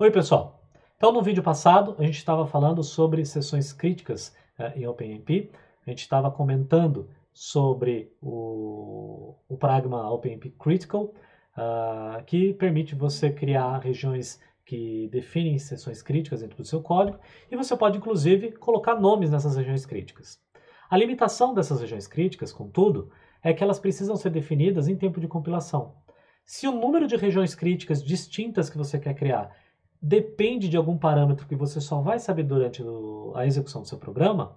Oi, pessoal! Então, no vídeo passado, a gente estava falando sobre sessões críticas eh, em OpenMP. A gente estava comentando sobre o, o pragma OpenMP Critical, uh, que permite você criar regiões que definem sessões críticas dentro do seu código, e você pode, inclusive, colocar nomes nessas regiões críticas. A limitação dessas regiões críticas, contudo, é que elas precisam ser definidas em tempo de compilação. Se o número de regiões críticas distintas que você quer criar depende de algum parâmetro que você só vai saber durante o, a execução do seu programa,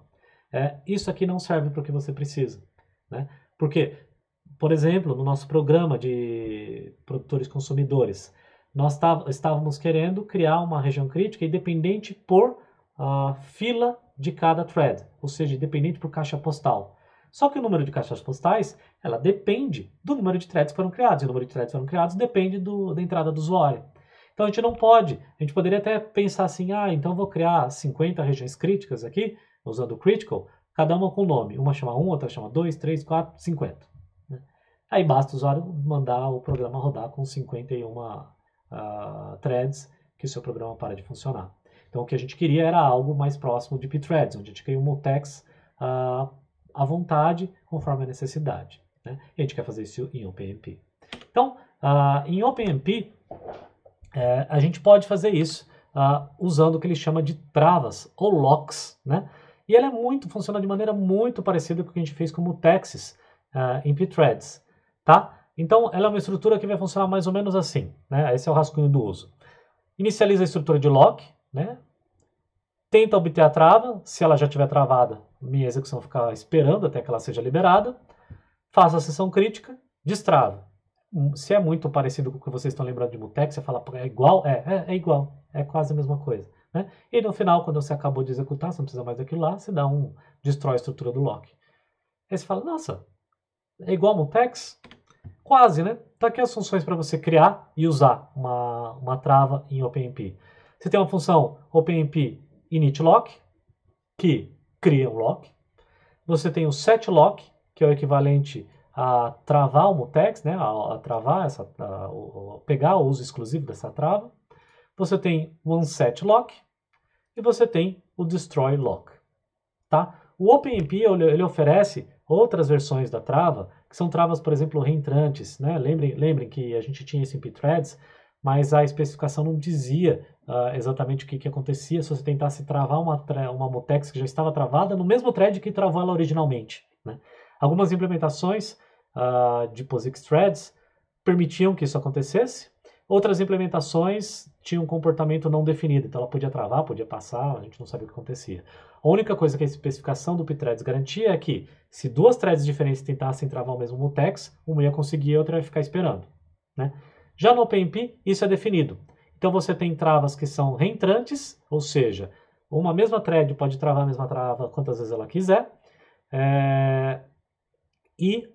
é, isso aqui não serve para o que você precisa. Né? Porque, por exemplo, no nosso programa de produtores consumidores, nós tav- tá, estávamos querendo criar uma região crítica independente por uh, fila de cada thread, ou seja, independente por caixa postal. Só que o número de caixas postais, ela depende do número de threads que foram criados. E o número de threads que foram criados depende do, da entrada do usuário. Então a gente não pode. A gente poderia até pensar assim: ah, então vou criar 50 regiões críticas aqui, usando o critical, cada uma com nome. Uma chama 1, outra chama 2, 3, 4, 50. Aí basta o usuário mandar o programa rodar com 51 uh, ah, ah, threads que o seu programa para de funcionar. Então o que a gente queria era algo mais próximo de pthreads, onde a gente cria um mutex uh, à vontade, conforme a necessidade. Né? E a gente quer fazer isso em OpenMP. Então, uh, em OpenMP, é, a gente pode fazer isso uh, usando o que ele chama de travas ou locks, né? E ela é muito, funciona de maneira muito parecida com o que a gente fez com o Texas uh, ah, em Pthreads, tá? Então, ela é uma estrutura que vai funcionar mais ou menos assim, né? Esse é o rascunho do uso. Inicializa a estrutura de lock, né? Tenta obter a trava, se ela já estiver travada, minha execução ficar esperando até que ela seja liberada. Faça a sessão crítica, destrava se é muito parecido com o que vocês estão lembrando de Mutex, você fala, é igual? É, é, é igual, é quase a mesma coisa. Né? E no final, quando você acabou de executar, você não precisa mais daquilo lá, você dá um, destrói a estrutura do lock. Aí você fala, nossa, é igual a Mutex? Quase, né? Tá aqui as funções para você criar e usar uma, uma trava em OpenMP. Você tem uma função OpenMP initLock, que cria um lock. Você tem o setLock, que é o equivalente a travar o mutex, né, a, a travar essa, a, a pegar o uso exclusivo dessa trava. Você tem o unset lock e você tem o destroy lock, tá? O OpenMP ele oferece outras versões da trava, que são travas, por exemplo, reentrantes, né? Lembrem, lembrem que a gente tinha esse MP threads, mas a especificação não dizia uh, exatamente o que, que acontecia se você tentasse travar uma, uma mutex que já estava travada no mesmo thread que travou ela originalmente, né? Algumas implementações uh, de POSIX Threads permitiam que isso acontecesse. Outras implementações tinham um comportamento não definido, então ela podia travar, podia passar, a gente não sabia o que acontecia. A única coisa que a especificação do pthreads garantia é que, se duas threads diferentes tentassem travar o mesmo mutex, uma ia conseguir e a outra ia ficar esperando. Né? Já no OpenMP, isso é definido. Então você tem travas que são reentrantes, ou seja, uma mesma thread pode travar a mesma trava quantas vezes ela quiser, é, e,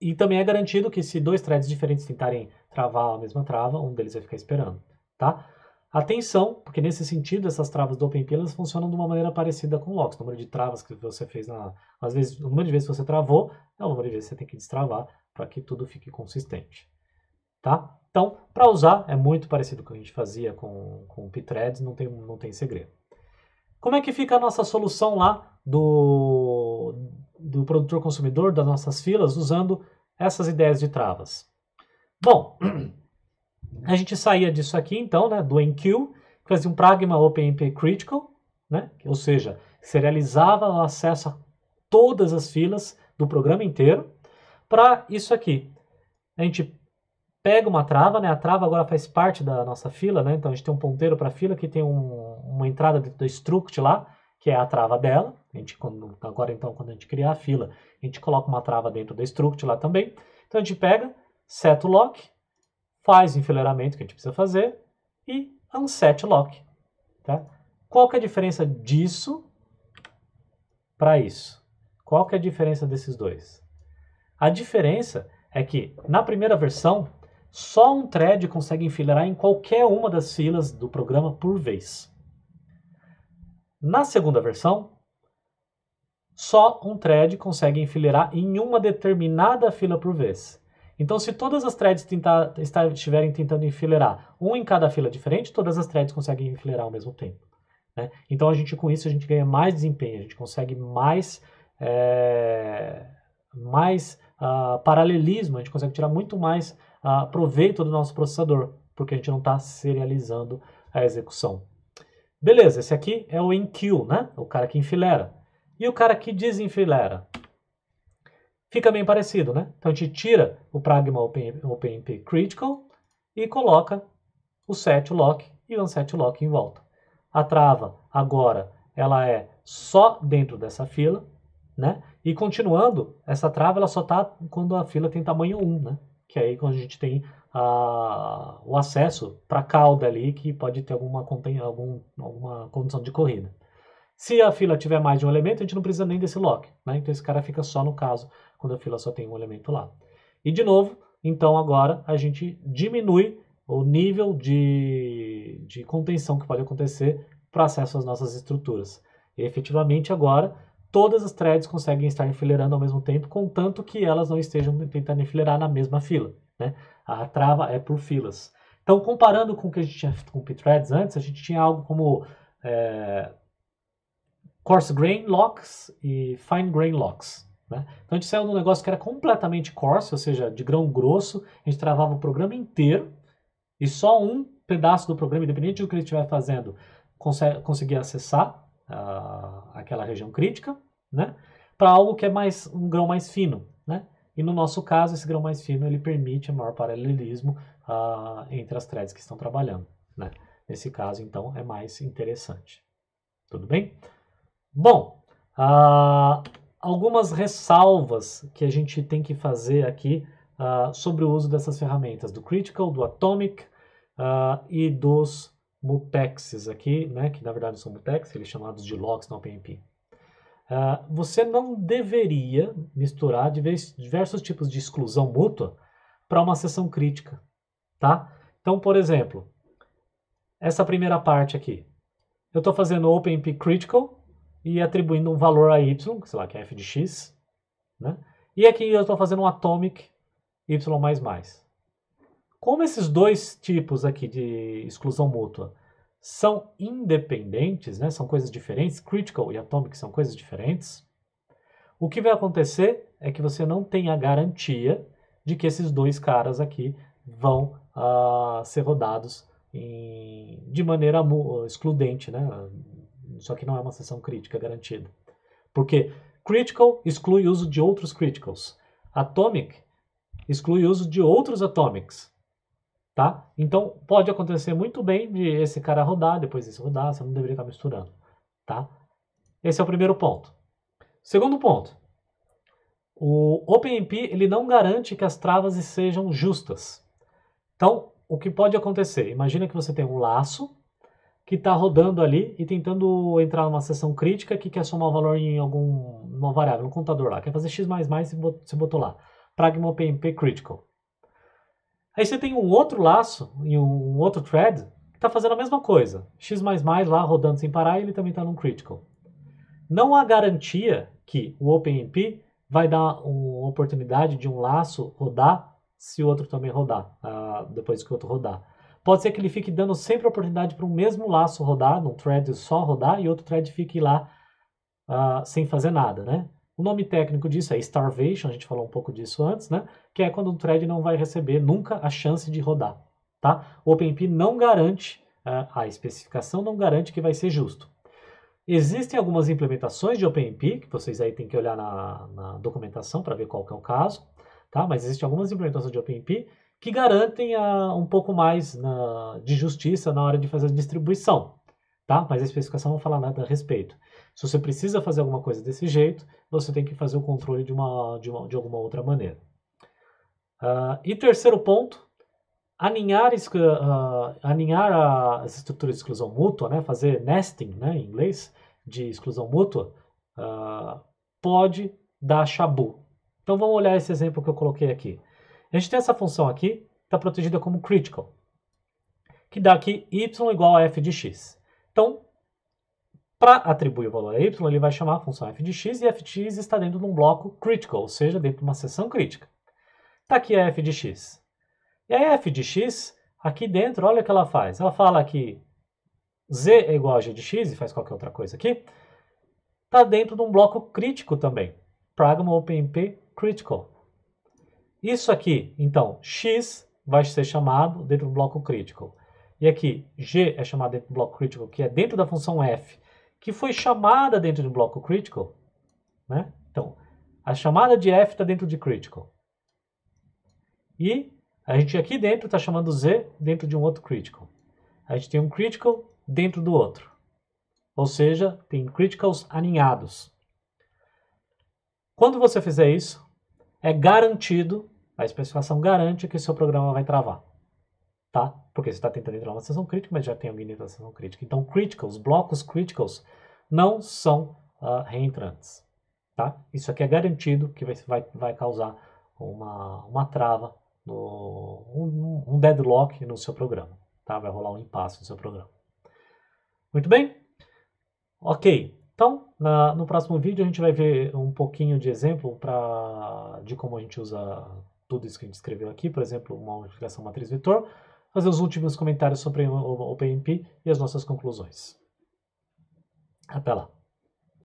e também é garantido que se dois threads diferentes tentarem travar a mesma trava, um deles vai ficar esperando, tá? Atenção, porque nesse sentido essas travas do OpenPI elas funcionam de uma maneira parecida com o LOX. O número de travas que você fez, na, às vezes, o número de vezes que você travou é o número de vezes que você tem que destravar para que tudo fique consistente. Tá? Então, para usar, é muito parecido com o que a gente fazia com, com o Pthreads, não tem, não tem segredo. Como é que fica a nossa solução lá do, produtor consumidor das nossas filas usando essas ideias de travas. Bom, a gente saía disso aqui então, né, do enqueue, fazia um pragma OpenMP critical, né, ou seja, serializava o acesso a todas as filas do programa inteiro, para isso aqui. A gente pega uma trava, né, a trava agora faz parte da nossa fila, né, então a gente tem um ponteiro para a fila que tem um, uma entrada do struct lá, que é a trava dela. A gente, quando, agora, então, quando a gente criar a fila, a gente coloca uma trava dentro da struct lá também. Então, a gente pega, seta o lock, faz o enfileiramento que a gente precisa fazer e unset lock. Tá? Qual que é a diferença disso para isso? Qual que é a diferença desses dois? A diferença é que, na primeira versão, só um thread consegue enfileirar em qualquer uma das filas do programa por vez. Na segunda versão, só um thread consegue enfileirar em uma determinada fila por vez. Então, se todas as threads tentar, estiverem tentando enfileirar um em cada fila diferente, todas as threads conseguem enfileirar ao mesmo tempo. Né? Então, a gente com isso a gente ganha mais desempenho, a gente consegue mais, é, mais uh, paralelismo, a gente consegue tirar muito mais uh, proveito do nosso processador, porque a gente não está serializando a execução. Beleza, esse aqui é o enqueue, né? O cara que enfileira. E o cara que desenfileira. Fica bem parecido, né? Então a gente tira o pragma OpenMP Open critical e coloca o set lock e o unset lock em volta. A trava agora ela é só dentro dessa fila, né? E continuando, essa trava ela só está quando a fila tem tamanho 1, né? que é aí quando a gente tem a, ah, o acesso para a cauda ali, que pode ter alguma, algum, alguma condição de corrida. Se a fila tiver mais de um elemento, a gente não precisa nem desse lock, né? Então esse cara fica só no caso, quando a fila só tem um elemento lá. E de novo, então agora a gente diminui o nível de, de contenção que pode acontecer para acesso às nossas estruturas. E efetivamente agora todas as threads conseguem estar enfileirando ao mesmo tempo, contanto que elas não estejam tentando enfileirar na mesma fila. Né? A trava é por filas. Então, comparando com o que a gente tinha com pthreads antes, a gente tinha algo como é, coarse grain locks e fine grain locks. Né? Então, a gente saiu de um negócio que era completamente coarse, ou seja, de grão grosso, a gente travava o programa inteiro e só um pedaço do programa, independente do que ele estiver fazendo, conseguia acessar ah, aquela região crítica, né? Para algo que é mais um grão mais fino, né? E no nosso caso, esse grão mais fino ele permite maior paralelismo uh, entre as threads que estão trabalhando, né? Nesse caso, então, é mais interessante. Tudo bem? Bom, uh, algumas ressalvas que a gente tem que fazer aqui sobre o uso dessas ferramentas, do Critical, do Atomic e dos mutexes aqui, né, que na verdade são mutexes, eles chamados de locks na OpenMP. Uh, ah, você não deveria misturar diversos tipos de exclusão mútua para uma sessão crítica, tá? Então, por exemplo, essa primeira parte aqui. Eu estou fazendo OpenMP Critical e atribuindo um valor a y, sei lá, que é f de x, né? E aqui eu estou fazendo um Atomic y++. Como esses dois tipos aqui de exclusão mútua são independentes, né, são coisas diferentes, critical e atomic são coisas diferentes, o que vai acontecer é que você não tem a garantia de que esses dois caras aqui vão uh, ser rodados em, de maneira excludente, né? Só que não é uma sessão crítica garantida. Porque critical exclui o uso de outros criticals. Atomic exclui o uso de outros atomics tá? Então pode acontecer muito bem de esse cara rodar, depois esse rodar, você não deveria estar misturando, tá? Esse é o primeiro ponto. Segundo ponto, o OpenMP ele não garante que as travas sejam justas. Então o que pode acontecer? Imagina que você tem um laço que está rodando ali e tentando entrar numa seção crítica que quer somar um valor em alguma variável, um contador lá, quer fazer x++ e você botou lá, pragma OpenMP critical. Aí você tem um outro laço e um outro thread que está fazendo a mesma coisa. X++ lá rodando sem parar e ele também está num critical. Não há garantia que o OpenMP vai dar uma oportunidade de um laço rodar se o outro também rodar, uh, depois que o outro rodar. Pode ser que ele fique dando sempre a oportunidade para o mesmo laço rodar, num thread só rodar, e outro thread fique lá uh, sem fazer nada, né? O nome técnico disso é starvation, a gente falou um pouco disso antes, né? Que é quando um thread não vai receber nunca a chance de rodar, tá? O OpenMP não garante, é, a especificação não garante que vai ser justo. Existem algumas implementações de OpenMP que vocês aí têm que olhar na, na documentação para ver qual que é o caso, tá? Mas existem algumas implementações de OpenMP que garantem ah, um pouco mais na, ah, de justiça na hora de fazer a distribuição tá? Mas a especificação não fala nada a respeito. Se você precisa fazer alguma coisa desse jeito, você tem que fazer o controle de, uma, de, uma, de alguma outra maneira. Uh, e terceiro ponto, aninhar, uh, aninhar as estruturas de exclusão mútua, né? fazer nesting né? em inglês, de exclusão mútua, uh, pode dar chabu. Então vamos olhar esse exemplo que eu coloquei aqui. A gente tem essa função aqui, está protegida como critical, que dá aqui y igual a f de x. Então, para atribuir o valor a y, ele vai chamar a função f de x, e f de x está dentro de um bloco critical, ou seja, dentro de uma seção crítica. Está aqui a f de x. E a f de x, aqui dentro, olha o que ela faz. Ela fala que z é igual a g de x, e faz qualquer outra coisa aqui, está dentro de um bloco crítico também, pragma OpenMP critical. Isso aqui, então, x vai ser chamado dentro do bloco critical. E aqui, G é chamado dentro do bloco critical, que é dentro da função F, que foi chamada dentro do bloco critical, né? Então, a chamada de F está dentro de critical. E a gente aqui dentro está chamando Z dentro de um outro critical. A gente tem um critical dentro do outro. Ou seja, tem criticals aninhados. Quando você fizer isso, é garantido, a especificação garante que seu programa vai travar tá? Porque você está tentando entrar numa sessão crítica, mas já tem alguém dentro da sessão crítica. Então, criticals, blocos criticals, não são uh, reentrantes, tá? Isso aqui é garantido que vai, vai, vai causar uma, uma trava, no, um, um deadlock no seu programa, tá? Vai rolar um impasse no seu programa. Muito bem? Ok, então, na, no próximo vídeo a gente vai ver um pouquinho de exemplo pra, de como a gente usa tudo isso que a gente escreveu aqui, por exemplo, uma multiplicação matriz vetor, fazer os últimos comentários sobre o OpenMP e as nossas conclusões. Até lá!